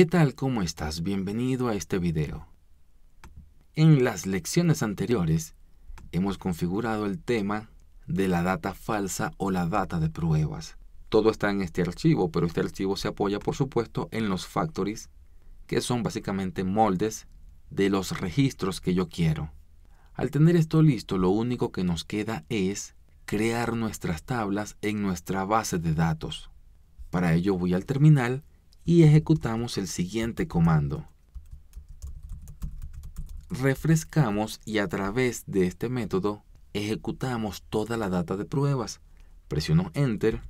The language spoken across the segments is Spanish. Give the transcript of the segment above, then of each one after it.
¿Qué tal? ¿Cómo estás? Bienvenido a este video. En las lecciones anteriores hemos configurado el tema de la data falsa o la data de pruebas. Todo está en este archivo, pero este archivo se apoya por supuesto en los factories, que son básicamente moldes de los registros que yo quiero. Al tener esto listo, lo único que nos queda es crear nuestras tablas en nuestra base de datos. Para ello voy al terminal y ejecutamos el siguiente comando. Refrescamos y a través de este método ejecutamos toda la data de pruebas. Presiono Enter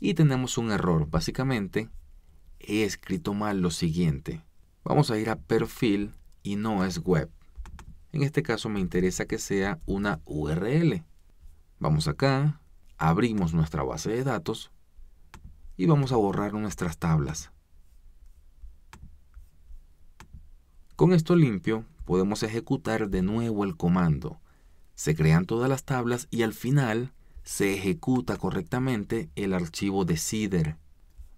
y tenemos un error. Básicamente, he escrito mal lo siguiente. Vamos a ir a perfil y no es web. En este caso me interesa que sea una URL. Vamos acá, abrimos nuestra base de datos y vamos a borrar nuestras tablas. Con esto limpio, podemos ejecutar de nuevo el comando. Se crean todas las tablas y al final se ejecuta correctamente el archivo de CIDR.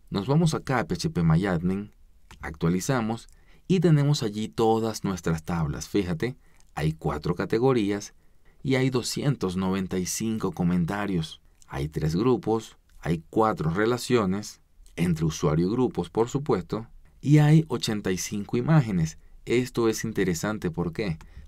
Nos vamos acá a phpMyAdmin, actualizamos y tenemos allí todas nuestras tablas. Fíjate, hay cuatro categorías y hay 295 comentarios. Hay tres grupos, hay cuatro relaciones entre usuario y grupos, por supuesto, y hay 85 imágenes. Esto es interesante, ¿por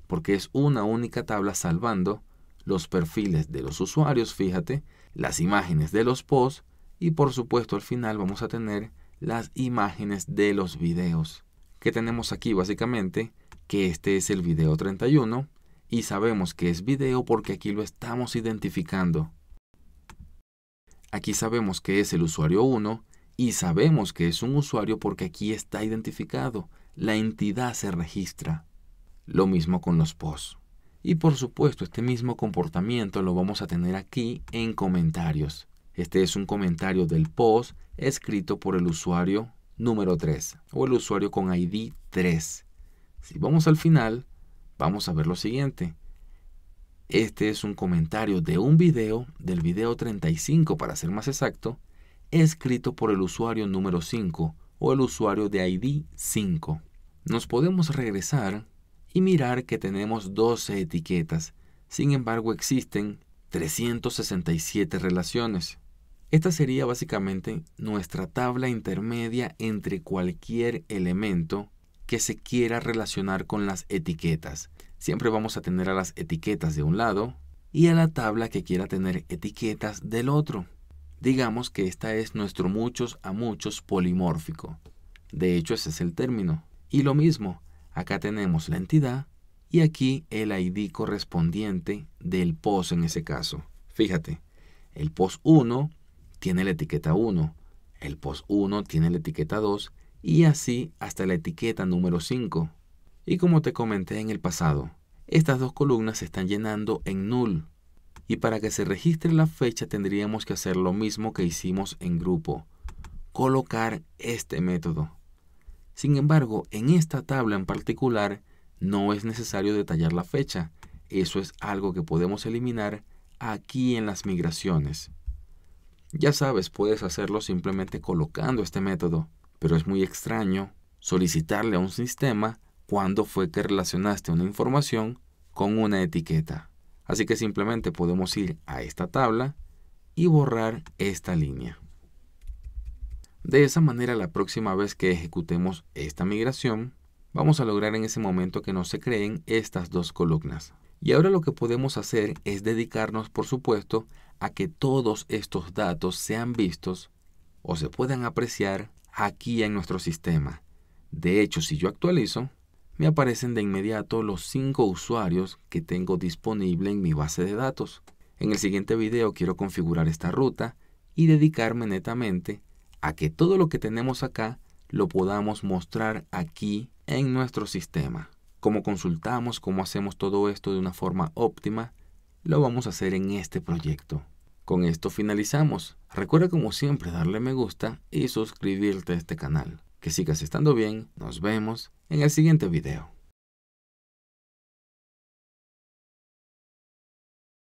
Porque es una única tabla salvando los perfiles de los usuarios, fíjate, las imágenes de los posts y por supuesto al final vamos a tener las imágenes de los videos. que tenemos aquí básicamente? Que este es el video 31 y sabemos que es video porque aquí lo estamos identificando. Aquí sabemos que es el usuario 1 y sabemos que es un usuario porque aquí está identificado. La entidad se registra. Lo mismo con los posts. Y por supuesto, este mismo comportamiento lo vamos a tener aquí en comentarios. Este es un comentario del post escrito por el usuario número 3 o el usuario con ID 3. Si vamos al final, vamos a ver lo siguiente. Este es un comentario de un video, del video 35 para ser más exacto, escrito por el usuario número 5 o el usuario de ID 5. Nos podemos regresar y mirar que tenemos 12 etiquetas, sin embargo existen 367 relaciones. Esta sería básicamente nuestra tabla intermedia entre cualquier elemento que se quiera relacionar con las etiquetas. Siempre vamos a tener a las etiquetas de un lado y a la tabla que quiera tener etiquetas del otro. Digamos que esta es nuestro muchos a muchos polimórfico. De hecho, ese es el término. Y lo mismo, acá tenemos la entidad y aquí el ID correspondiente del POS en ese caso. Fíjate, el POS 1 tiene la etiqueta 1, el POS 1 tiene la etiqueta 2 y así hasta la etiqueta número 5. Y como te comenté en el pasado, estas dos columnas se están llenando en null. Y para que se registre la fecha tendríamos que hacer lo mismo que hicimos en grupo, colocar este método. Sin embargo, en esta tabla en particular no es necesario detallar la fecha, eso es algo que podemos eliminar aquí en las migraciones. Ya sabes, puedes hacerlo simplemente colocando este método, pero es muy extraño solicitarle a un sistema cuando fue que relacionaste una información con una etiqueta. Así que simplemente podemos ir a esta tabla y borrar esta línea. De esa manera la próxima vez que ejecutemos esta migración, vamos a lograr en ese momento que no se creen estas dos columnas. Y ahora lo que podemos hacer es dedicarnos, por supuesto, a que todos estos datos sean vistos o se puedan apreciar aquí en nuestro sistema. De hecho, si yo actualizo, me aparecen de inmediato los 5 usuarios que tengo disponible en mi base de datos. En el siguiente video quiero configurar esta ruta y dedicarme netamente a que todo lo que tenemos acá lo podamos mostrar aquí en nuestro sistema. Como consultamos, cómo hacemos todo esto de una forma óptima, lo vamos a hacer en este proyecto. Con esto finalizamos. Recuerda como siempre darle me gusta y suscribirte a este canal. Que sigas estando bien. Nos vemos en el siguiente video.